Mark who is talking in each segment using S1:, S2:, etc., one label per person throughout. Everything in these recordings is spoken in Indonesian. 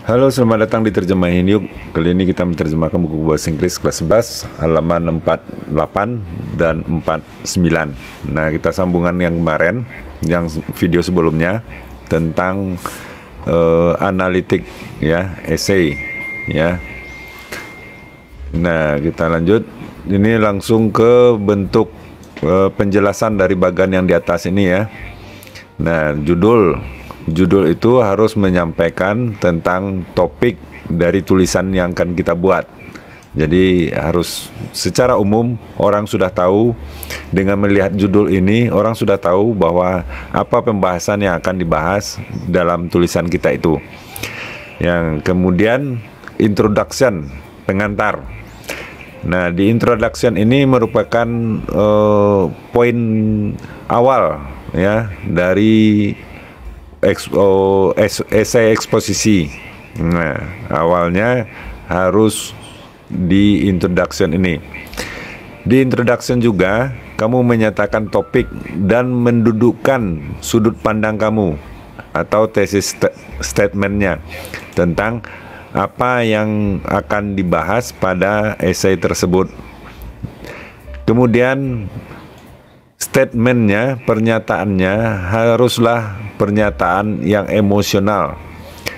S1: Halo, selamat datang di Terjemahin Yuk. Kali ini kita menerjemahkan buku bahasa Inggris kelas 11, halaman 48 dan 49. Nah, kita sambungan yang kemarin, yang video sebelumnya tentang uh, analitik ya, essay ya. Nah, kita lanjut. Ini langsung ke bentuk uh, penjelasan dari bagan yang di atas ini ya. Nah, judul judul itu harus menyampaikan tentang topik dari tulisan yang akan kita buat. Jadi harus secara umum orang sudah tahu dengan melihat judul ini orang sudah tahu bahwa apa pembahasan yang akan dibahas dalam tulisan kita itu. Yang kemudian introduction, pengantar. Nah, di introduction ini merupakan uh, poin awal ya dari eks, esai eksposisi. Nah, awalnya harus di introduction ini. Di introduction juga kamu menyatakan topik dan mendudukkan sudut pandang kamu atau tesis st statementnya tentang apa yang akan dibahas pada esai tersebut. Kemudian statementnya, pernyataannya haruslah pernyataan yang emosional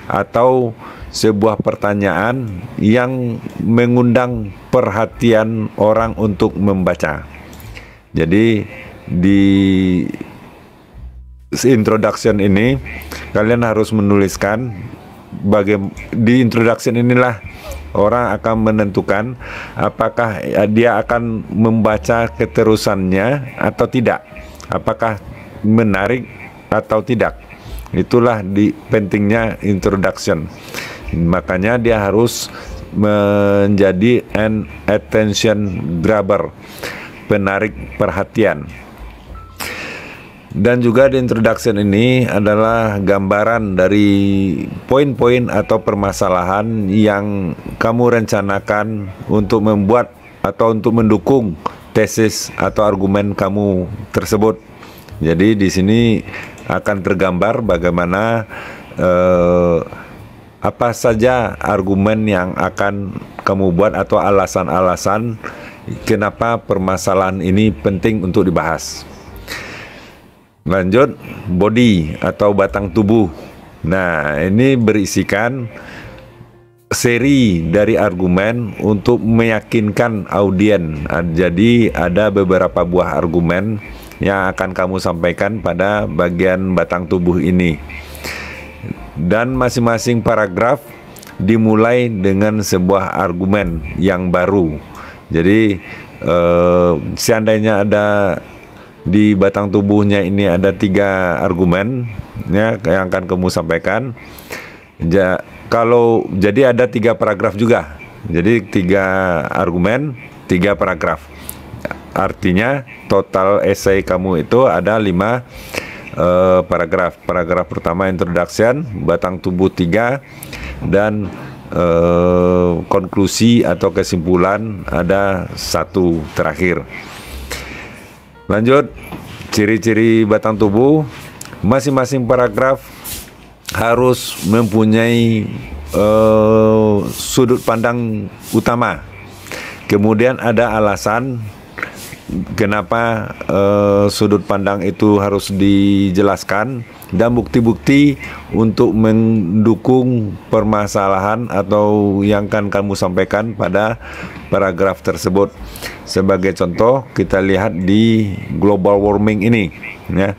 S1: atau sebuah pertanyaan yang mengundang perhatian orang untuk membaca. Jadi di introduction ini kalian harus menuliskan bagi, di introduction inilah orang akan menentukan apakah eh, dia akan membaca keterusannya atau tidak, apakah menarik atau tidak. Itulah di pentingnya introduction. Makanya dia harus menjadi an attention grabber, penarik perhatian. Dan juga di introduction ini adalah gambaran dari poin-poin atau permasalahan yang kamu rencanakan untuk membuat atau untuk mendukung tesis atau argumen kamu tersebut. Jadi di sini akan tergambar bagaimana eh, apa saja argumen yang akan kamu buat atau alasan-alasan kenapa permasalahan ini penting untuk dibahas. Lanjut body atau batang tubuh. Nah, ini berisikan seri dari argumen untuk meyakinkan audien. Jadi ada beberapa buah argumen yang akan kamu sampaikan pada bagian batang tubuh ini. Dan masing-masing paragraf dimulai dengan sebuah argumen yang baru. Jadi eh, seandainya ada di batang tubuhnya ini ada tiga argumen ya yang akan kamu sampaikan. Ja, kalau jadi ada tiga paragraf juga. Jadi tiga argumen, tiga paragraf. Artinya total esai kamu itu ada lima eh, paragraf. Paragraf pertama introduction, batang tubuh tiga, dan eh, konklusi atau kesimpulan ada satu terakhir. Lanjut, ciri-ciri batang tubuh masing-masing paragraf harus mempunyai uh, sudut pandang utama. Kemudian ada alasan kenapa uh, sudut pandang itu harus dijelaskan dan bukti-bukti untuk mendukung permasalahan atau yang akan kamu sampaikan pada paragraf tersebut. Sebagai contoh, kita lihat di global warming ini, ya.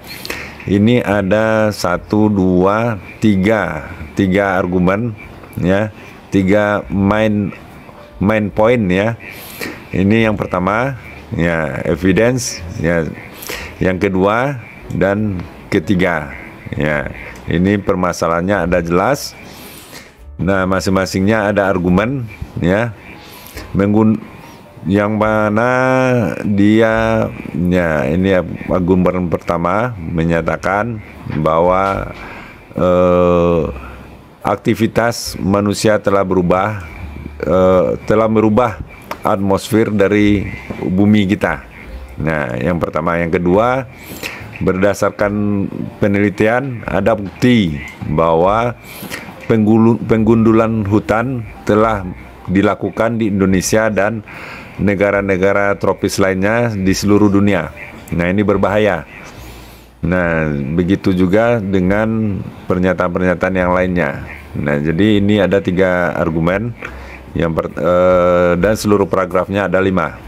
S1: Ini ada satu, dua, tiga, tiga argumen, ya, tiga main main point ya. Ini yang pertama, ya evidence ya yang kedua dan ketiga ya ini permasalahannya ada jelas nah masing-masingnya ada argumen ya menggun yang mana dia ya ini argumen pertama menyatakan bahwa eh, aktivitas manusia telah berubah eh, telah merubah atmosfer dari bumi kita. Nah, yang pertama, yang kedua, berdasarkan penelitian ada bukti bahwa penggundulan hutan telah dilakukan di Indonesia dan negara-negara tropis lainnya di seluruh dunia. Nah, ini berbahaya. Nah, begitu juga dengan pernyataan-pernyataan yang lainnya. Nah, jadi ini ada tiga argumen yang uh, dan seluruh paragrafnya ada lima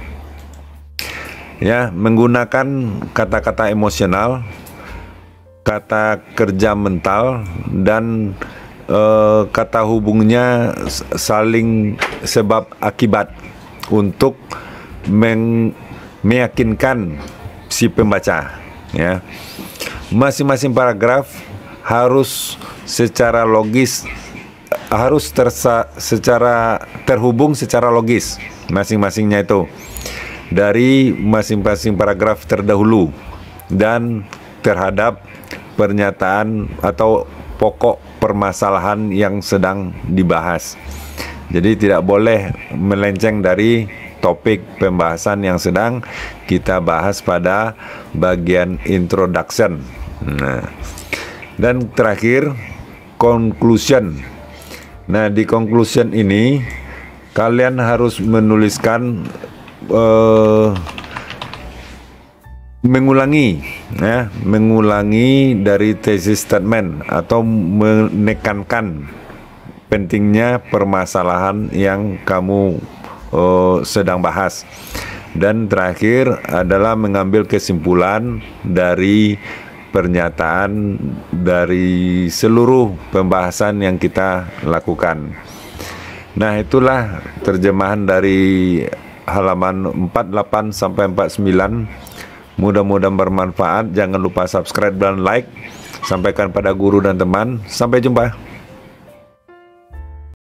S1: ya menggunakan kata-kata emosional kata kerja mental dan uh, kata hubungnya saling sebab akibat untuk meng meyakinkan si pembaca ya masing-masing paragraf harus secara logis harus tersa, secara terhubung secara logis masing-masingnya itu dari masing-masing paragraf terdahulu dan terhadap pernyataan atau pokok permasalahan yang sedang dibahas. Jadi tidak boleh melenceng dari topik pembahasan yang sedang kita bahas pada bagian introduction. Nah. Dan terakhir conclusion Nah, di conclusion ini kalian harus menuliskan uh, mengulangi ya, mengulangi dari thesis statement atau menekankan pentingnya permasalahan yang kamu uh, sedang bahas. Dan terakhir adalah mengambil kesimpulan dari pernyataan dari seluruh pembahasan yang kita lakukan. Nah, itulah terjemahan dari halaman 48 sampai 49. Mudah-mudahan bermanfaat. Jangan lupa subscribe dan like. Sampaikan pada guru dan teman. Sampai jumpa.